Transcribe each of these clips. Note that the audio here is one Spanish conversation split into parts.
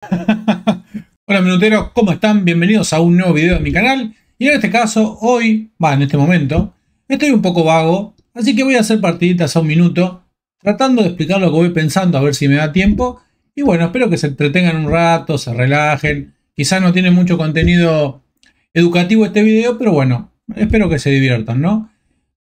Hola minuteros, ¿cómo están? Bienvenidos a un nuevo video de mi canal. Y en este caso, hoy, va, en este momento, estoy un poco vago, así que voy a hacer partiditas a un minuto, tratando de explicar lo que voy pensando, a ver si me da tiempo. Y bueno, espero que se entretengan un rato, se relajen. Quizás no tiene mucho contenido educativo este video, pero bueno, espero que se diviertan, ¿no?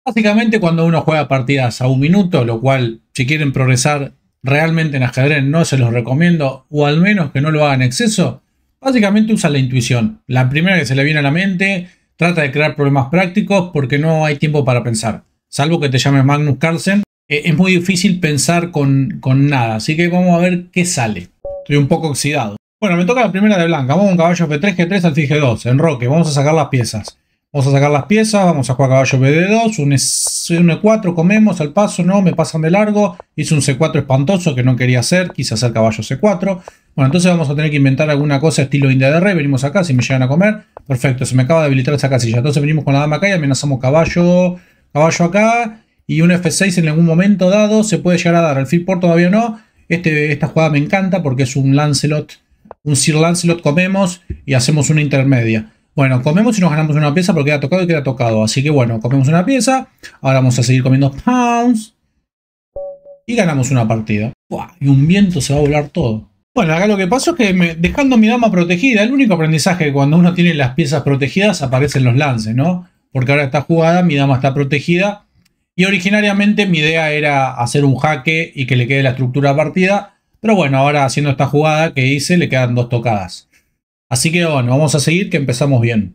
Básicamente cuando uno juega partidas a un minuto, lo cual, si quieren progresar realmente en ajedrez no se los recomiendo, o al menos que no lo hagan en exceso, básicamente usa la intuición. La primera que se le viene a la mente, trata de crear problemas prácticos porque no hay tiempo para pensar. Salvo que te llame Magnus Carlsen, eh, es muy difícil pensar con, con nada, así que vamos a ver qué sale. Estoy un poco oxidado. Bueno, me toca la primera de blanca. Vamos con caballo F3, G3 al G2. roque. vamos a sacar las piezas. Vamos a sacar las piezas, vamos a jugar caballo BD2, un, E4, e comemos al paso, no, me pasan de largo. Hice un C4 espantoso que no quería hacer, quise hacer caballo C4. Bueno, entonces vamos a tener que inventar alguna cosa estilo India de Rey. Venimos acá, si me llegan a comer, perfecto, se me acaba de habilitar esa casilla. Entonces venimos con la dama acá y amenazamos caballo, caballo acá. Y un F6 en algún momento dado se puede llegar a dar. al por todavía no. Este, esta jugada me encanta porque es un Lancelot, un Sir Lancelot comemos y hacemos una intermedia. Bueno, comemos y nos ganamos una pieza porque queda tocado y queda tocado. Así que bueno, comemos una pieza. Ahora vamos a seguir comiendo pounds. Y ganamos una partida. ¡Buah! y un viento se va a volar todo. Bueno, acá lo que pasó es que dejando mi dama protegida, el único aprendizaje que cuando uno tiene las piezas protegidas aparecen los lances, ¿no? Porque ahora está jugada, mi dama está protegida. Y originariamente mi idea era hacer un jaque y que le quede la estructura partida. Pero bueno, ahora haciendo esta jugada que hice le quedan dos tocadas. Así que bueno, vamos a seguir que empezamos bien.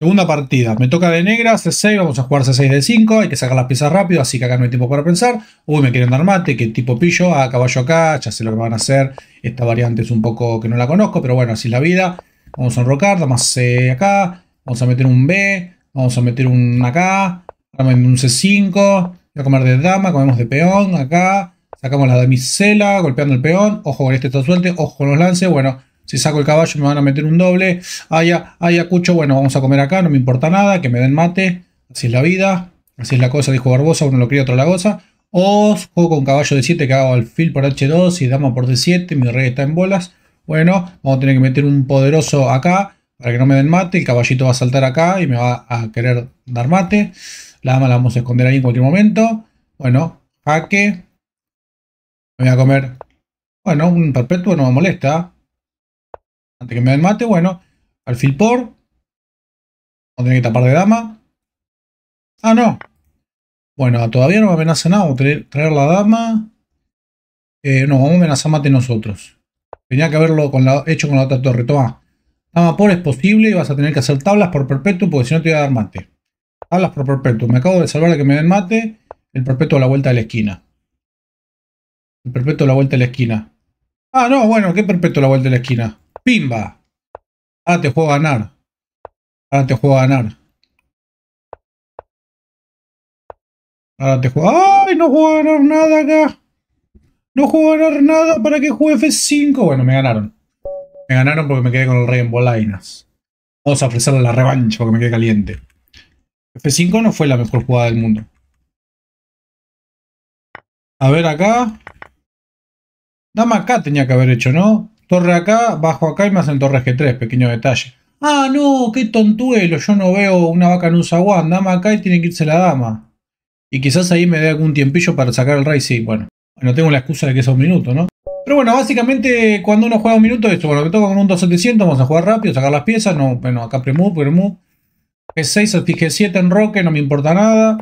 Segunda partida, me toca de negra, C6, vamos a jugar C6 de 5, hay que sacar las piezas rápido, así que acá no hay tiempo para pensar. Uy, me quieren dar mate, que tipo pillo, a ah, caballo acá, ya sé lo que van a hacer. Esta variante es un poco que no la conozco, pero bueno, así es la vida. Vamos a enrocar, damas C acá, vamos a meter un B, vamos a meter un acá, un C5, voy a comer de dama, comemos de peón acá, sacamos la damisela, golpeando el peón, ojo con este está suelte, ojo con los lances, bueno, si saco el caballo me van a meter un doble. Ay, ay, acucho, bueno, vamos a comer acá, no me importa nada, que me den mate. Así es la vida, así es la cosa, dijo Barbosa, uno lo cría, otro la goza. O juego con caballo de 7 que hago al alfil por H2 y dama por D7, mi rey está en bolas. Bueno, vamos a tener que meter un poderoso acá para que no me den mate. El caballito va a saltar acá y me va a querer dar mate. La dama la vamos a esconder ahí en cualquier momento. Bueno, jaque. Me voy a comer. Bueno, un perpetuo no me molesta. Antes que me den mate, bueno. Alfil por. Vamos a tener que tapar de dama. Ah, no. Bueno, todavía no me amenaza nada. a traer, la dama. Eh, no, vamos a amenazar mate nosotros. Tenía que haberlo hecho con la otra torre. Toma. Dama por es posible y vas a tener que hacer tablas por perpetuo porque si no te voy a dar mate. Tablas por perpetuo. Me acabo de salvar de que me den mate. El perpetuo a la vuelta de la esquina. El perpetuo a la vuelta de la esquina. Ah, no, bueno, ¿qué perpetuo a la vuelta de la esquina? Pimba. Ahora te juego a ganar. Ahora te juego a ganar. Ahora te juego. ¡Ay! No juego a ganar nada acá. No juego a ganar nada para que juegue F5. Bueno, me ganaron. Me ganaron porque me quedé con el rey en bolainas. Vamos a ofrecerle la revancha porque me quedé caliente. F5 no fue la mejor jugada del mundo. A ver acá. Dama acá tenía que haber hecho, ¿no? Torre acá, bajo acá y más en Torres G3, pequeño detalle. Ah, no, qué tontuelo, yo no veo una vaca en un zaguán, dama acá y tiene que irse la dama. Y quizás ahí me dé algún tiempillo para sacar el rey, sí, bueno. No tengo la excusa de que sea un minuto, ¿no? Pero bueno, básicamente cuando uno juega un minuto, esto, bueno, me toca con un 2700, vamos a jugar rápido, sacar las piezas, no, bueno, acá premu, premu. G6, G7 en roque, no me importa nada.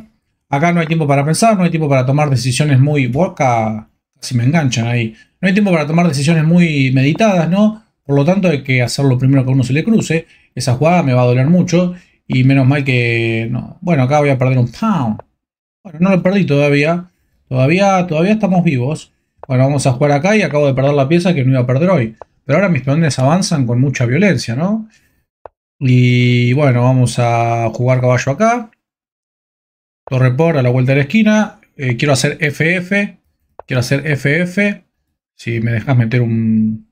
Acá no hay tiempo para pensar, no hay tiempo para tomar decisiones muy boca si me enganchan ahí. No hay tiempo para tomar decisiones muy meditadas, ¿no? Por lo tanto, hay que hacer lo primero que a uno se le cruce. Esa jugada me va a doler mucho. Y menos mal que. No. Bueno, acá voy a perder un pound. Bueno, no lo perdí todavía. Todavía, todavía estamos vivos. Bueno, vamos a jugar acá y acabo de perder la pieza que no iba a perder hoy. Pero ahora mis peones avanzan con mucha violencia, ¿no? Y bueno, vamos a jugar caballo acá. Torre por a la vuelta de la esquina. Eh, quiero hacer FF. Quiero hacer FF. Si me dejas meter un...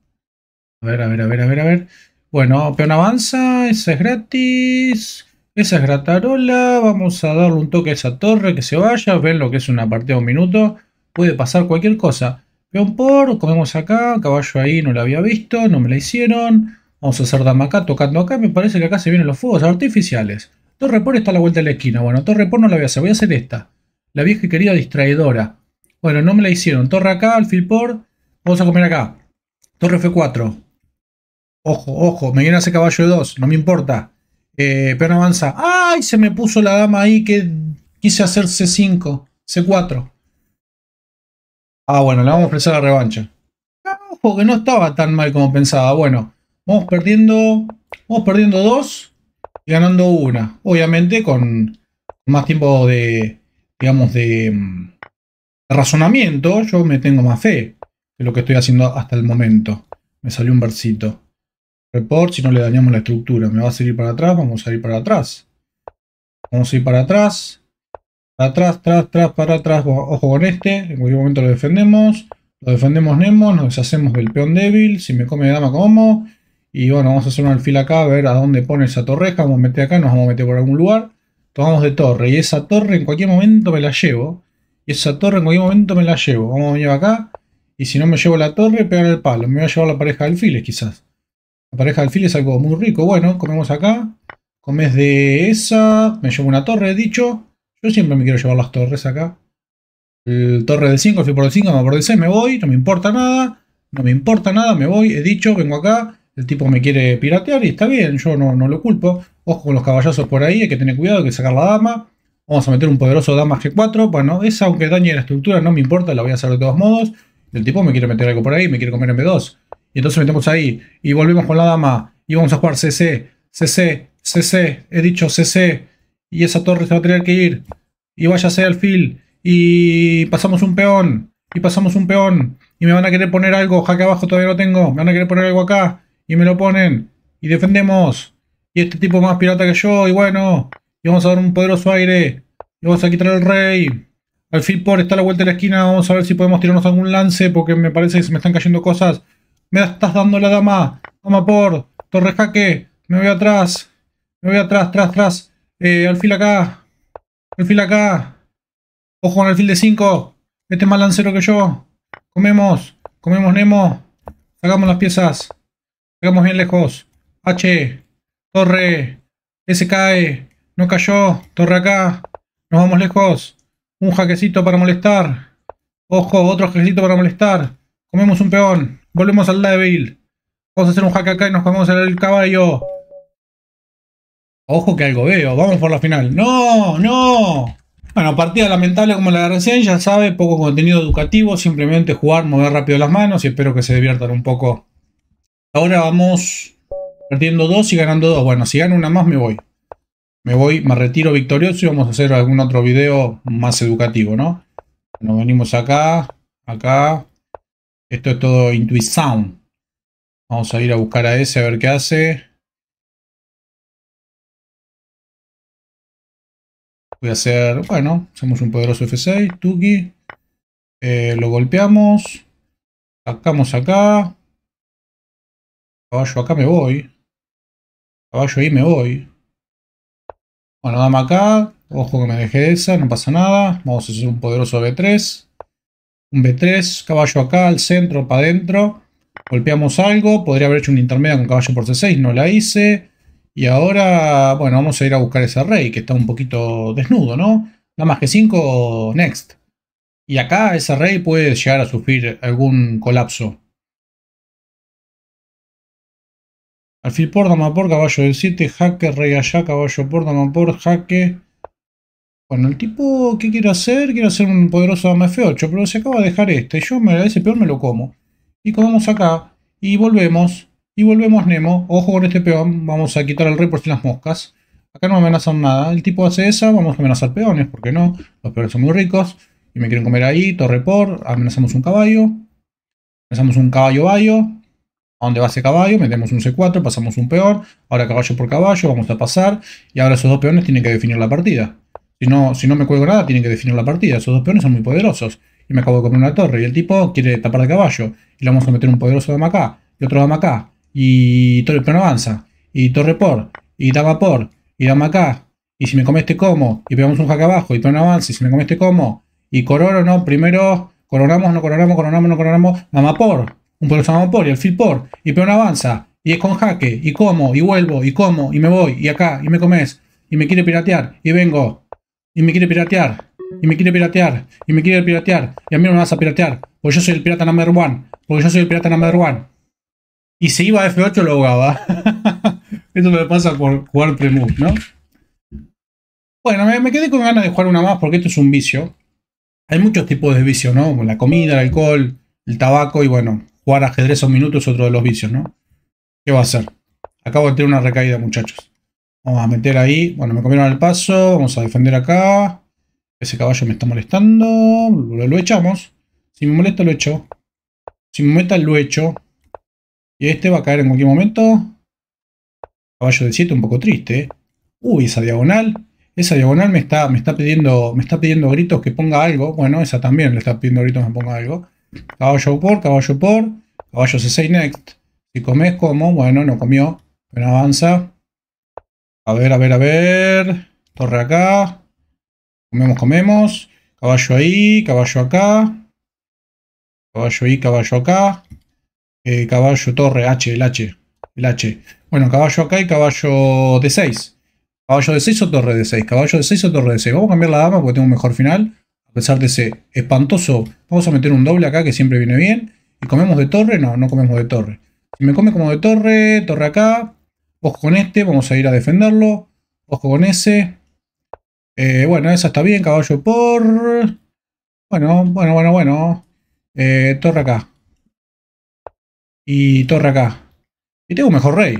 A ver, a ver, a ver, a ver, a ver. Bueno, peón avanza. Esa es gratis. Esa es gratarola. Vamos a darle un toque a esa torre que se vaya. Ven lo que es una partida de un minuto. Puede pasar cualquier cosa. Peón por, comemos acá. Caballo ahí no la había visto. No me la hicieron. Vamos a hacer dama acá, tocando acá. Me parece que acá se vienen los fuegos artificiales. Torre por está a la vuelta de la esquina. Bueno, torre por no la voy a hacer. Voy a hacer esta. La vieja querida distraedora. Bueno, no me la hicieron. Torre acá, alfil por. Vamos a comer acá. Torre F4. Ojo, ojo. Me viene a hacer caballo de 2. No me importa. Eh, pero avanza. ¡Ay! Se me puso la dama ahí que quise hacer C5. C4. Ah, bueno, le vamos a ofrecer la revancha. Ah, ojo, que no estaba tan mal como pensaba. Bueno, vamos perdiendo. Vamos perdiendo 2 y ganando una. Obviamente con más tiempo de. Digamos de mm, razonamiento, yo me tengo más fe de lo que estoy haciendo hasta el momento. Me salió un versito. Report, si no le dañamos la estructura, me va a salir para atrás, vamos a ir para atrás. Vamos a ir para atrás. Atrás, atrás, atrás, para atrás. Ojo con este. En cualquier momento lo defendemos. Lo defendemos Nemo. Nos deshacemos del peón débil. Si me come dama, como. Y bueno, vamos a hacer un alfil acá. A ver a dónde pone esa torreja. Vamos a meter acá. Nos vamos a meter por algún lugar. Tomamos de torre. Y esa torre en cualquier momento me la llevo. Y esa torre en cualquier momento me la llevo. Vamos a venir acá. Y si no me llevo la torre, pegar el palo. Me voy a llevar la pareja de alfiles, quizás. La pareja de alfiles es algo muy rico. Bueno, comemos acá. Comes de esa. Me llevo una torre, he dicho. Yo siempre me quiero llevar las torres acá. El torre de 5, fui por el 5, me por el 6, me voy. No me importa nada. No me importa nada, me voy. He dicho, vengo acá. El tipo me quiere piratear y está bien, yo no, no lo culpo. Ojo con los caballazos por ahí, hay que tener cuidado, hay que sacar la dama. Vamos a meter un poderoso Dama G4. Bueno, esa aunque dañe la estructura no me importa, la voy a hacer de todos modos. El tipo me quiere meter algo por ahí, me quiere comer en B2. Y entonces metemos ahí y volvemos con la dama y vamos a jugar CC, CC, CC, he dicho CC. Y esa torre se va a tener que ir. Y váyase al alfil. Y pasamos un peón. Y pasamos un peón. Y me van a querer poner algo. que abajo todavía lo tengo. Me van a querer poner algo acá. Y me lo ponen. Y defendemos. Y este tipo más pirata que yo. Y bueno. Y vamos a dar un poderoso aire. Y vamos a quitar el rey. Alfil por está la vuelta de la esquina. Vamos a ver si podemos tirarnos algún lance. Porque me parece que se me están cayendo cosas. Me estás dando la dama. Dama por. Torre jaque. Me voy atrás. Me voy atrás, atrás, atrás. Eh, alfil acá. Alfil acá. Ojo con alfil de 5. Este es más lancero que yo. Comemos. Comemos Nemo. Sacamos las piezas. Sacamos bien lejos. H. Torre. S cae. No cayó. Torre acá. Nos vamos lejos. Un jaquecito para molestar. Ojo, otro jaquecito para molestar. Comemos un peón. Volvemos al débil. Vamos a hacer un jaque acá y nos comemos el caballo. Ojo que algo veo. Vamos por la final. ¡No! ¡No! Bueno, partida lamentable como la de recién, ya sabe, poco contenido educativo, simplemente jugar, mover rápido las manos y espero que se diviertan un poco. Ahora vamos perdiendo dos y ganando dos. Bueno, si gano una más me voy me voy, me retiro victorioso y vamos a hacer algún otro video más educativo, ¿no? Nos venimos acá, acá. Esto es todo intuición. Vamos a ir a buscar a ese a ver qué hace. Voy a hacer, bueno, hacemos un poderoso F6, Tuki. Eh, lo golpeamos. Sacamos acá. Caballo acá me voy. Caballo ahí me voy. Bueno, dame acá. Ojo que me dejé esa, no pasa nada. Vamos a hacer un poderoso B3. Un B3, caballo acá, al centro, para adentro. Golpeamos algo. Podría haber hecho un intermedio con caballo por C6, no la hice. Y ahora, bueno, vamos a ir a buscar ese rey que está un poquito desnudo, ¿no? Nada más que 5, next. Y acá ese rey puede llegar a sufrir algún colapso. Alfil por, dama por, caballo del 7, jaque, rey allá, caballo por, dama por, jaque. Bueno, el tipo, ¿qué quiere hacer? Quiere hacer un poderoso dama F8, pero se acaba de dejar este. Yo me, a ese peón me lo como. Y comemos acá, y volvemos, y volvemos Nemo. Ojo con este peón, vamos a quitar al rey por si las moscas. Acá no amenazan nada. El tipo hace esa, vamos a amenazar peones, ¿por qué no? Los peones son muy ricos. Y me quieren comer ahí, torre por, amenazamos un caballo. Amenazamos un caballo vallo donde va ese caballo, metemos un C4, pasamos un peón, ahora caballo por caballo, vamos a pasar, y ahora esos dos peones tienen que definir la partida. Si no, si no me cuelgo nada, tienen que definir la partida, esos dos peones son muy poderosos. Y me acabo de comer una torre, y el tipo quiere tapar de caballo, y le vamos a meter un poderoso dama acá, y otro dama acá, y torre peón avanza, y torre por, y dama por, y dama acá, y si me come este como, y pegamos un jaque abajo, y peón avanza, y si me come este como, y corono, no, primero coronamos, no coronamos, coronamos, no coronamos, dama por, un y el por y peón avanza, y es con jaque, y como, y vuelvo, y como, y me voy, y acá, y me comes, y me quiere piratear, y vengo, y me quiere piratear, y me quiere piratear, y me quiere piratear, y a mí no me vas a piratear, porque yo soy el pirata number one, porque yo soy el pirata number one. Y se iba a F8 lo ahogaba. Esto me pasa por jugar Premove, ¿no? Bueno, me, me, quedé con ganas de jugar una más porque esto es un vicio. Hay muchos tipos de vicio, ¿no? Como la comida, el alcohol, el tabaco y bueno, Jugar ajedrez a un minuto es otro de los vicios, ¿no? ¿Qué va a hacer? Acabo de tener una recaída, muchachos. Vamos a meter ahí. Bueno, me comieron al paso. Vamos a defender acá. Ese caballo me está molestando. Lo, echamos. Si me molesta, lo echo. Si me molesta, lo echo. Y este va a caer en cualquier momento. Caballo de 7, un poco triste. ¿eh? Uy, esa diagonal. Esa diagonal me está, me está, pidiendo, me está pidiendo gritos que ponga algo. Bueno, esa también le está pidiendo gritos que ponga algo. Caballo por, caballo por, caballo c6 next. Si comes como, bueno, no comió, pero avanza. A ver, a ver, a ver. Torre acá. Comemos, comemos. Caballo ahí, caballo acá. Caballo ahí, caballo acá. Eh, caballo, torre, H, el H. El H. Bueno, caballo acá y caballo de 6. Caballo de 6 o torre de 6. Caballo de 6 o torre de 6. Vamos a cambiar la dama porque tengo un mejor final pesar de ese espantoso, vamos a meter un doble acá que siempre viene bien. ¿Y comemos de torre? No, no comemos de torre. Si me come como de torre, torre acá. Ojo con este, vamos a ir a defenderlo. Ojo con ese. Eh, bueno, esa está bien, caballo por... Bueno, bueno, bueno, bueno. Eh, torre acá. Y torre acá. Y tengo un mejor rey.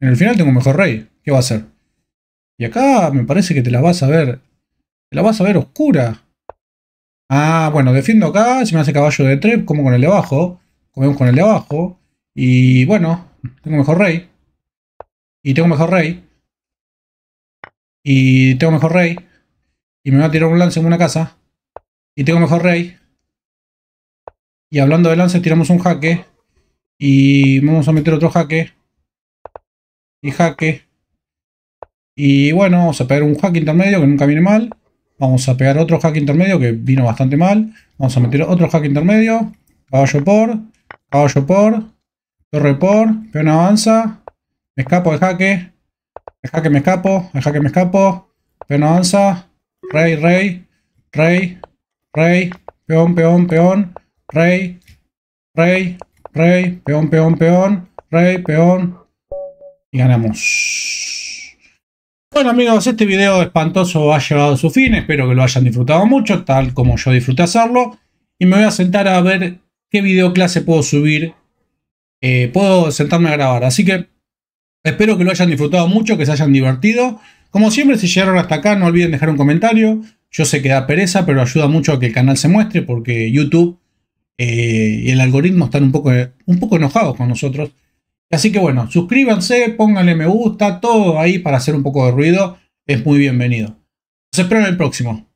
En el final tengo un mejor rey. ¿Qué va a hacer? Y acá me parece que te la vas a ver... Te la vas a ver oscura. Ah, bueno, defiendo acá, si me hace caballo de trep como con el de abajo, comemos con el de abajo, y bueno, tengo mejor rey, y tengo mejor rey, y tengo mejor rey, y me va a tirar un lance en una casa, y tengo mejor rey, y hablando de lance tiramos un jaque, y vamos a meter otro jaque, y jaque, y bueno, vamos a pegar un jaque intermedio que nunca viene mal, Vamos a pegar otro hack intermedio que vino bastante mal. Vamos a meter otro hack intermedio. Caballo por. Caballo por. Torre por. Peón avanza. Me escapo del jaque. El jaque me escapo. El jaque me escapo. Peón avanza. Rey, rey. Rey. Rey. Peón, peón, peón. Rey. Rey. Rey. Peón, peón, peón. Rey, peón. Y ganamos. Bueno amigos, este video espantoso ha llegado a su fin, espero que lo hayan disfrutado mucho, tal como yo disfruté hacerlo. Y me voy a sentar a ver qué video clase puedo subir, eh, puedo sentarme a grabar. Así que espero que lo hayan disfrutado mucho, que se hayan divertido. Como siempre, si llegaron hasta acá, no olviden dejar un comentario. Yo sé que da pereza, pero ayuda mucho a que el canal se muestre porque YouTube eh, y el algoritmo están un poco, un poco enojados con nosotros. Así que bueno, suscríbanse, pónganle me gusta, todo ahí para hacer un poco de ruido. Es muy bienvenido. Los espero en el próximo.